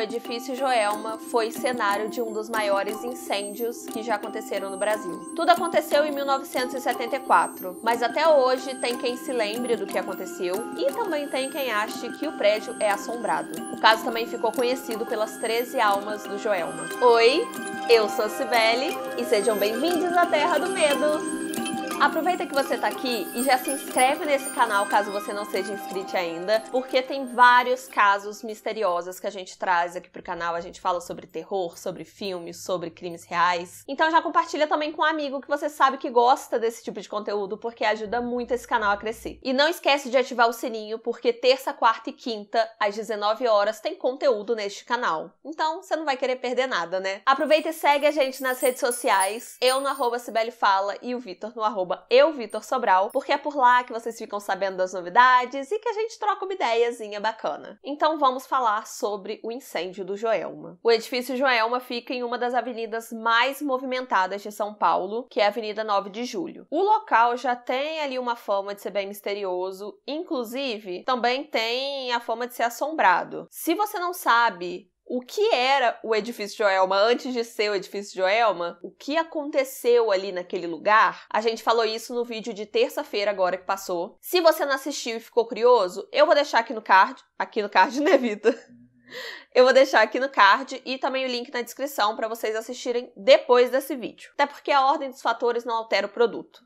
o edifício Joelma foi cenário de um dos maiores incêndios que já aconteceram no Brasil. Tudo aconteceu em 1974, mas até hoje tem quem se lembre do que aconteceu e também tem quem ache que o prédio é assombrado. O caso também ficou conhecido pelas 13 almas do Joelma. Oi, eu sou a Cibele e sejam bem-vindos à Terra do Medo! Aproveita que você está aqui e já se inscreve nesse canal caso você não seja inscrito ainda, porque tem vários casos misteriosos que a gente traz aqui pro canal. A gente fala sobre terror, sobre filmes, sobre crimes reais. Então já compartilha também com um amigo que você sabe que gosta desse tipo de conteúdo, porque ajuda muito esse canal a crescer. E não esquece de ativar o sininho, porque terça, quarta e quinta, às 19 horas, tem conteúdo neste canal. Então você não vai querer perder nada, né? Aproveita e segue a gente nas redes sociais, eu no arroba Cibele Fala e o Vitor no arroba arroba euvitorsobral, porque é por lá que vocês ficam sabendo das novidades e que a gente troca uma ideiazinha bacana. Então vamos falar sobre o incêndio do Joelma. O edifício Joelma fica em uma das avenidas mais movimentadas de São Paulo, que é a Avenida 9 de Julho. O local já tem ali uma fama de ser bem misterioso, inclusive também tem a fama de ser assombrado. Se você não sabe o que era o edifício Joelma antes de ser o edifício Joelma, o que aconteceu ali naquele lugar. A gente falou isso no vídeo de terça-feira agora que passou. Se você não assistiu e ficou curioso, eu vou deixar aqui no card, aqui no card né, Vitor? Eu vou deixar aqui no card e também o link na descrição para vocês assistirem depois desse vídeo. Até porque a ordem dos fatores não altera o produto.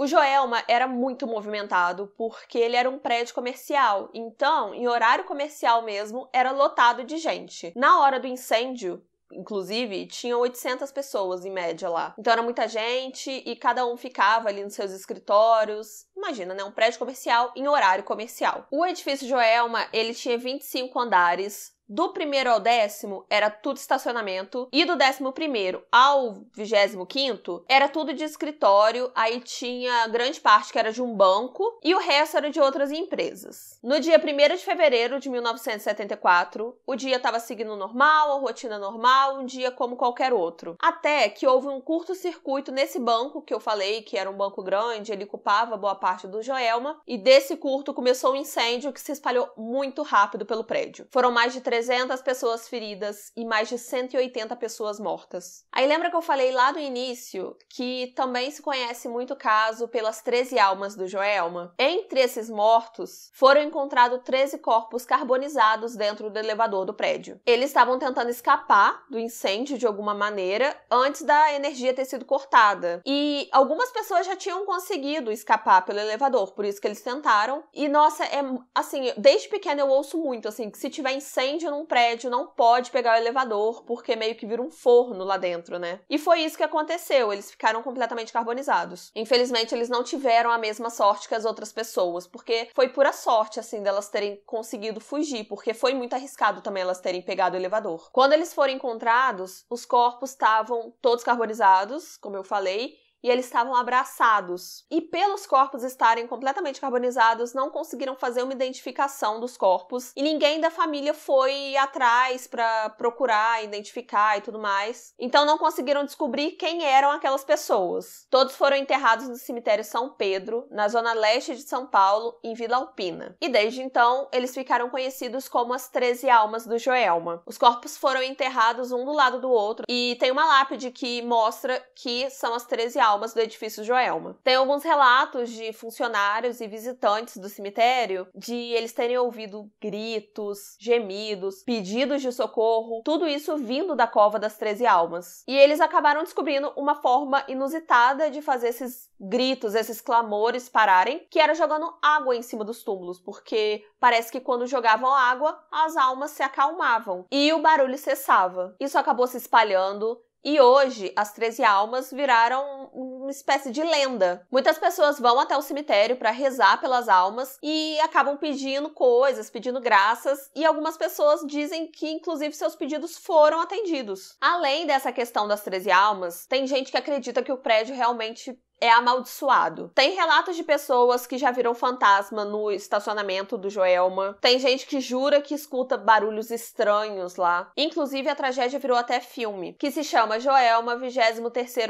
O Joelma era muito movimentado porque ele era um prédio comercial, então, em horário comercial mesmo, era lotado de gente. Na hora do incêndio, inclusive, tinha 800 pessoas em média lá. Então era muita gente e cada um ficava ali nos seus escritórios. Imagina, né? Um prédio comercial em horário comercial. O edifício Joelma, ele tinha 25 andares, do primeiro ao décimo era tudo estacionamento e do décimo primeiro ao vigésimo quinto era tudo de escritório, aí tinha grande parte que era de um banco e o resto era de outras empresas. No dia 1 de fevereiro de 1974, o dia estava seguindo normal, a rotina normal, um dia como qualquer outro. Até que houve um curto-circuito nesse banco que eu falei, que era um banco grande, ele ocupava boa parte do Joelma, e desse curto começou um incêndio que se espalhou muito rápido pelo prédio. Foram mais de 300 300 pessoas feridas e mais de 180 pessoas mortas. Aí lembra que eu falei lá no início que também se conhece muito caso pelas 13 almas do Joelma? Entre esses mortos, foram encontrados 13 corpos carbonizados dentro do elevador do prédio. Eles estavam tentando escapar do incêndio de alguma maneira antes da energia ter sido cortada. E algumas pessoas já tinham conseguido escapar pelo elevador, por isso que eles tentaram. E nossa, é assim, desde pequena eu ouço muito assim que se tiver incêndio num prédio não pode pegar o elevador, porque meio que vira um forno lá dentro, né? E foi isso que aconteceu, eles ficaram completamente carbonizados. Infelizmente, eles não tiveram a mesma sorte que as outras pessoas, porque foi pura sorte, assim, delas terem conseguido fugir, porque foi muito arriscado também elas terem pegado o elevador. Quando eles foram encontrados, os corpos estavam todos carbonizados, como eu falei, e eles estavam abraçados. E pelos corpos estarem completamente carbonizados, não conseguiram fazer uma identificação dos corpos e ninguém da família foi atrás para procurar, identificar e tudo mais. Então não conseguiram descobrir quem eram aquelas pessoas. Todos foram enterrados no cemitério São Pedro, na zona leste de São Paulo, em Vila Alpina. E desde então, eles ficaram conhecidos como as 13 almas do Joelma. Os corpos foram enterrados um do lado do outro e tem uma lápide que mostra que são as 13 almas almas do edifício Joelma. Tem alguns relatos de funcionários e visitantes do cemitério de eles terem ouvido gritos, gemidos, pedidos de socorro, tudo isso vindo da cova das 13 almas. E eles acabaram descobrindo uma forma inusitada de fazer esses gritos, esses clamores pararem, que era jogando água em cima dos túmulos, porque parece que quando jogavam água, as almas se acalmavam e o barulho cessava. Isso acabou se espalhando e hoje, as 13 almas viraram uma espécie de lenda. Muitas pessoas vão até o cemitério para rezar pelas almas e acabam pedindo coisas, pedindo graças, e algumas pessoas dizem que, inclusive, seus pedidos foram atendidos. Além dessa questão das 13 almas, tem gente que acredita que o prédio realmente é amaldiçoado. Tem relatos de pessoas que já viram fantasma no estacionamento do Joelma. Tem gente que jura que escuta barulhos estranhos lá. Inclusive, a tragédia virou até filme, que se chama Joelma 23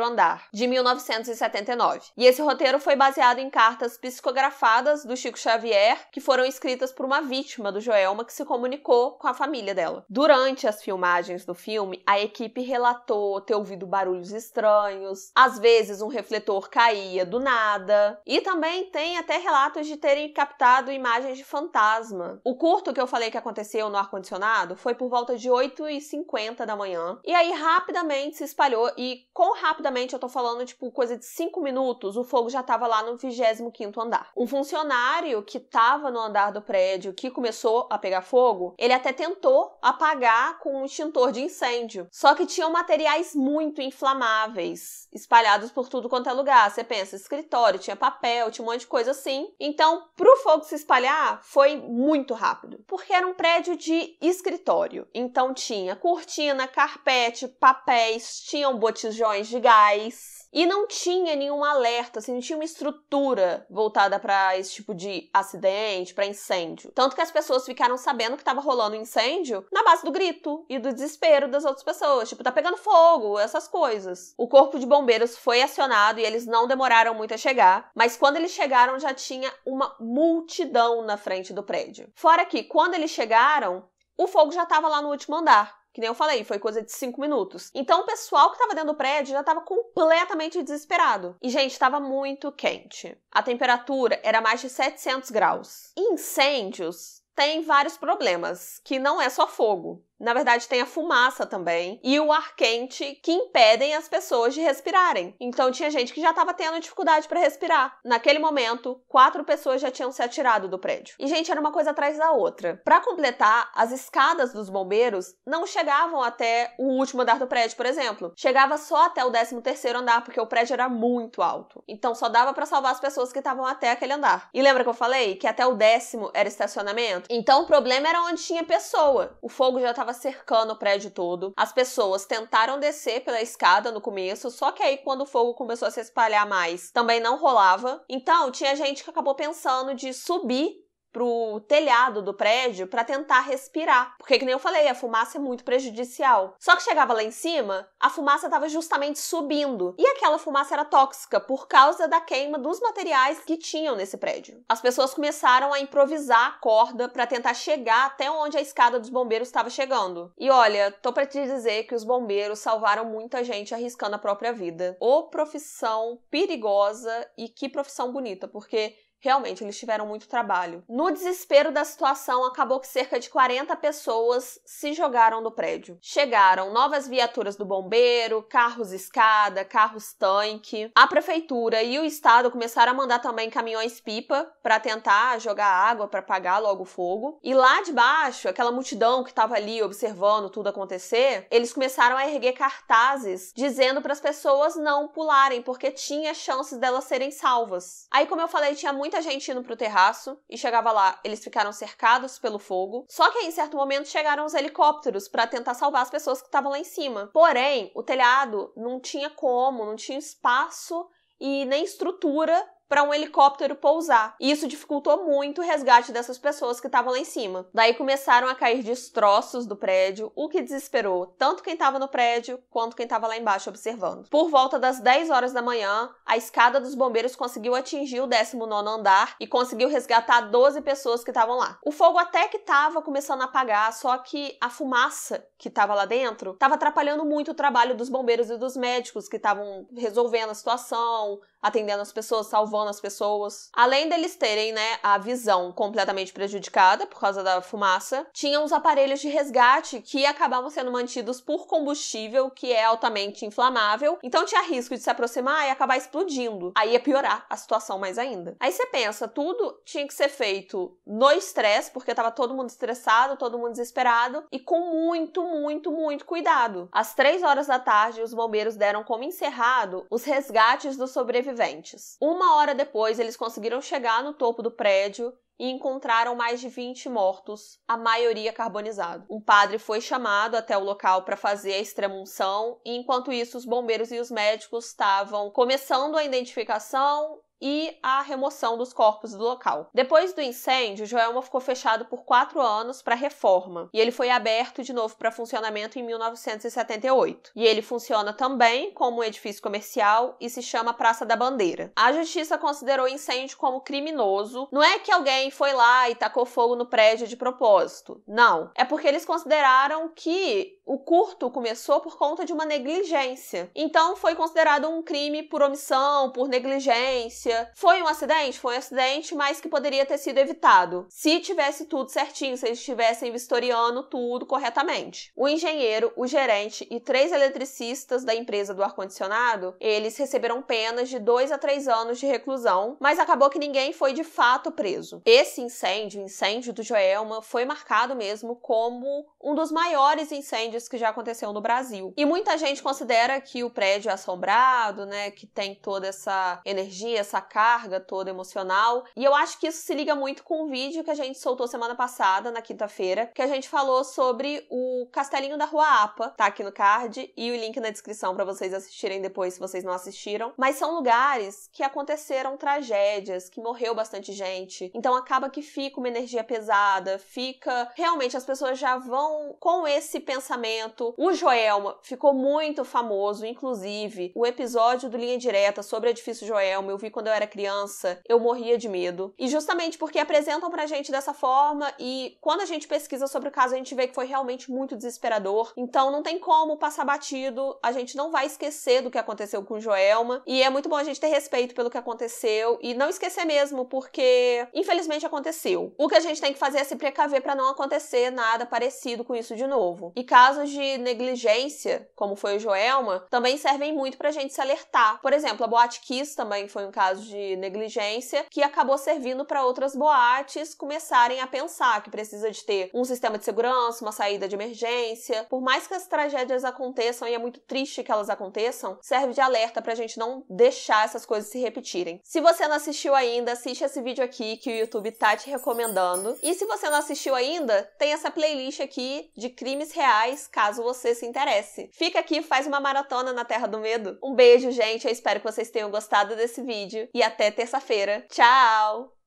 Andar, de 1979. E esse roteiro foi baseado em cartas psicografadas do Chico Xavier, que foram escritas por uma vítima do Joelma que se comunicou com a família dela. Durante as filmagens do filme, a equipe relatou ter ouvido barulhos estranhos, às vezes um refletor caía do nada. E também tem até relatos de terem captado imagens de fantasma. O curto que eu falei que aconteceu no ar-condicionado foi por volta de 8h50 da manhã. E aí rapidamente se espalhou. E com rapidamente eu tô falando, tipo, coisa de 5 minutos, o fogo já tava lá no 25 andar. Um funcionário que tava no andar do prédio que começou a pegar fogo, ele até tentou apagar com um extintor de incêndio. Só que tinham materiais muito inflamáveis espalhados por tudo quanto é lugar você pensa, escritório, tinha papel, tinha um monte de coisa assim. Então, pro fogo se espalhar, foi muito rápido, porque era um prédio de escritório. Então tinha cortina, carpete, papéis, tinham botijões de gás, e não tinha nenhum alerta, assim, não tinha uma estrutura voltada para esse tipo de acidente, para incêndio. Tanto que as pessoas ficaram sabendo que estava rolando um incêndio na base do grito e do desespero das outras pessoas, tipo, tá pegando fogo, essas coisas. O corpo de bombeiros foi acionado e eles não demoraram muito a chegar, mas quando eles chegaram já tinha uma multidão na frente do prédio. Fora que quando eles chegaram, o fogo já estava lá no último andar. Que nem eu falei, foi coisa de cinco minutos. Então o pessoal que tava dentro do prédio já tava completamente desesperado. E, gente, tava muito quente. A temperatura era mais de 700 graus. incêndios têm vários problemas, que não é só fogo na verdade tem a fumaça também, e o ar quente que impedem as pessoas de respirarem. Então tinha gente que já estava tendo dificuldade para respirar. Naquele momento, quatro pessoas já tinham se atirado do prédio. E gente, era uma coisa atrás da outra. Para completar, as escadas dos bombeiros não chegavam até o último andar do prédio, por exemplo. Chegava só até o 13 terceiro andar, porque o prédio era muito alto. Então só dava para salvar as pessoas que estavam até aquele andar. E lembra que eu falei que até o décimo era estacionamento? Então o problema era onde tinha pessoa. O fogo já estava estava cercando o prédio todo. As pessoas tentaram descer pela escada no começo, só que aí quando o fogo começou a se espalhar mais, também não rolava. Então, tinha gente que acabou pensando de subir pro telhado do prédio para tentar respirar. Porque, que nem eu falei, a fumaça é muito prejudicial. Só que chegava lá em cima, a fumaça estava justamente subindo. E aquela fumaça era tóxica por causa da queima dos materiais que tinham nesse prédio. As pessoas começaram a improvisar a corda para tentar chegar até onde a escada dos bombeiros estava chegando. E olha, tô para te dizer que os bombeiros salvaram muita gente arriscando a própria vida. Ô profissão perigosa e que profissão bonita, porque Realmente, eles tiveram muito trabalho. No desespero da situação, acabou que cerca de 40 pessoas se jogaram do prédio. Chegaram novas viaturas do bombeiro, carros escada, carros tanque. A prefeitura e o estado começaram a mandar também caminhões pipa para tentar jogar água para apagar logo o fogo. E lá de baixo, aquela multidão que estava ali observando tudo acontecer, eles começaram a erguer cartazes dizendo para as pessoas não pularem porque tinha chances delas serem salvas. Aí, como eu falei, tinha muito muita gente indo pro terraço e chegava lá, eles ficaram cercados pelo fogo. Só que aí, em certo momento chegaram os helicópteros para tentar salvar as pessoas que estavam lá em cima. Porém, o telhado não tinha como, não tinha espaço e nem estrutura para um helicóptero pousar. E isso dificultou muito o resgate dessas pessoas que estavam lá em cima. Daí começaram a cair destroços do prédio, o que desesperou tanto quem estava no prédio quanto quem estava lá embaixo observando. Por volta das 10 horas da manhã, a escada dos bombeiros conseguiu atingir o 19 andar e conseguiu resgatar 12 pessoas que estavam lá. O fogo até que estava começando a apagar, só que a fumaça que estava lá dentro estava atrapalhando muito o trabalho dos bombeiros e dos médicos que estavam resolvendo a situação, atendendo as pessoas, salvando as pessoas. Além deles terem, né, a visão completamente prejudicada por causa da fumaça, tinham os aparelhos de resgate que acabavam sendo mantidos por combustível que é altamente inflamável. Então tinha risco de se aproximar e acabar explodindo. Aí ia piorar a situação mais ainda. Aí você pensa, tudo tinha que ser feito no estresse, porque tava todo mundo estressado, todo mundo desesperado e com muito, muito, muito cuidado. Às três horas da tarde, os bombeiros deram como encerrado os resgates dos sobreviventes sobreviventes. Uma hora depois, eles conseguiram chegar no topo do prédio e encontraram mais de 20 mortos, a maioria carbonizado. Um padre foi chamado até o local para fazer a extremunção, e enquanto isso os bombeiros e os médicos estavam começando a identificação e a remoção dos corpos do local. Depois do incêndio, Joelma ficou fechado por quatro anos para reforma e ele foi aberto de novo para funcionamento em 1978. E ele funciona também como um edifício comercial e se chama Praça da Bandeira. A justiça considerou o incêndio como criminoso. Não é que alguém foi lá e tacou fogo no prédio de propósito. Não. É porque eles consideraram que o curto começou por conta de uma negligência. Então foi considerado um crime por omissão, por negligência polícia. Foi um acidente? Foi um acidente, mas que poderia ter sido evitado. Se tivesse tudo certinho, se eles estivessem vistoriando tudo corretamente. O engenheiro, o gerente e três eletricistas da empresa do ar-condicionado, eles receberam penas de dois a três anos de reclusão, mas acabou que ninguém foi de fato preso. Esse incêndio, o incêndio do Joelma, foi marcado mesmo como um dos maiores incêndios que já aconteceu no Brasil. E muita gente considera que o prédio é assombrado, né, que tem toda essa energia, essa carga toda emocional. E eu acho que isso se liga muito com o vídeo que a gente soltou semana passada, na quinta-feira, que a gente falou sobre o Castelinho da Rua Apa, tá aqui no card e o link na descrição para vocês assistirem depois se vocês não assistiram. Mas são lugares que aconteceram tragédias, que morreu bastante gente. Então acaba que fica uma energia pesada, fica realmente as pessoas já vão com esse pensamento. O Joelma ficou muito famoso, inclusive o episódio do Linha Direta sobre o edifício Joelma, eu vi quando eu era criança, eu morria de medo. E justamente porque apresentam pra gente dessa forma e quando a gente pesquisa sobre o caso, a gente vê que foi realmente muito desesperador. Então não tem como passar batido, a gente não vai esquecer do que aconteceu com Joelma. E é muito bom a gente ter respeito pelo que aconteceu e não esquecer mesmo, porque infelizmente aconteceu. O que a gente tem que fazer é se precaver para não acontecer nada parecido com isso de novo. E casos de negligência, como foi o Joelma, também servem muito pra gente se alertar. Por exemplo, a Boate Kiss também foi um caso caso de negligência, que acabou servindo para outras boates começarem a pensar que precisa de ter um sistema de segurança, uma saída de emergência. Por mais que as tragédias aconteçam, e é muito triste que elas aconteçam, serve de alerta para a gente não deixar essas coisas se repetirem. Se você não assistiu ainda, assiste esse vídeo aqui que o YouTube tá te recomendando. E se você não assistiu ainda, tem essa playlist aqui de crimes reais, caso você se interesse. Fica aqui, faz uma maratona na Terra do Medo. Um beijo, gente. Eu espero que vocês tenham gostado desse vídeo vídeo e até terça-feira. Tchau!